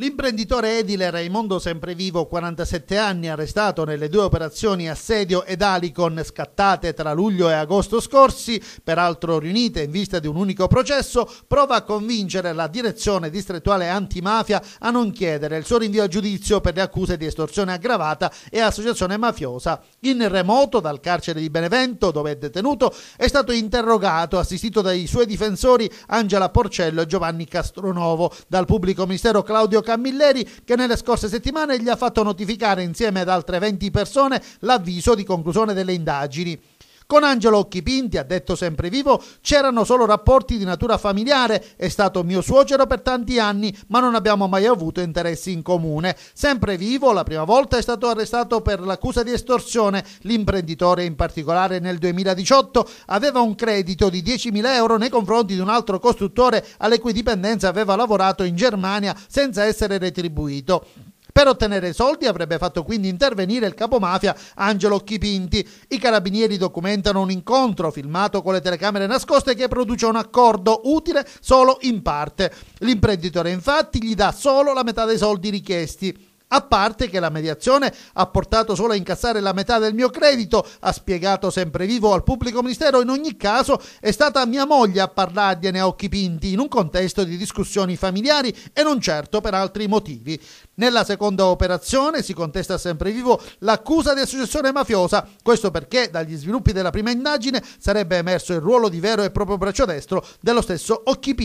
L'imprenditore edile Raimondo Semprevivo, 47 anni, arrestato nelle due operazioni Assedio ed Alicon scattate tra luglio e agosto scorsi, peraltro riunite in vista di un unico processo, prova a convincere la direzione distrettuale antimafia a non chiedere il suo rinvio a giudizio per le accuse di estorsione aggravata e associazione mafiosa. In remoto dal carcere di Benevento, dove è detenuto, è stato interrogato, assistito dai suoi difensori Angela Porcello e Giovanni Castronovo, dal pubblico ministero Claudio Castronovo. Camilleri che nelle scorse settimane gli ha fatto notificare insieme ad altre 20 persone l'avviso di conclusione delle indagini. Con Angelo Occhipinti, ha detto sempre vivo, c'erano solo rapporti di natura familiare, è stato mio suocero per tanti anni, ma non abbiamo mai avuto interessi in comune. Sempre vivo, la prima volta è stato arrestato per l'accusa di estorsione. L'imprenditore, in particolare nel 2018, aveva un credito di 10.000 euro nei confronti di un altro costruttore alle cui dipendenze aveva lavorato in Germania senza essere retribuito. Per ottenere soldi avrebbe fatto quindi intervenire il capomafia Angelo Chipinti. I carabinieri documentano un incontro filmato con le telecamere nascoste che produce un accordo utile solo in parte. L'imprenditore infatti gli dà solo la metà dei soldi richiesti. A parte che la mediazione ha portato solo a incassare la metà del mio credito, ha spiegato sempre vivo al pubblico ministero. In ogni caso è stata mia moglie a parlargliene a occhi pinti in un contesto di discussioni familiari e non certo per altri motivi. Nella seconda operazione si contesta sempre vivo l'accusa di associazione mafiosa, questo perché dagli sviluppi della prima indagine sarebbe emerso il ruolo di vero e proprio braccio destro dello stesso Occhipini.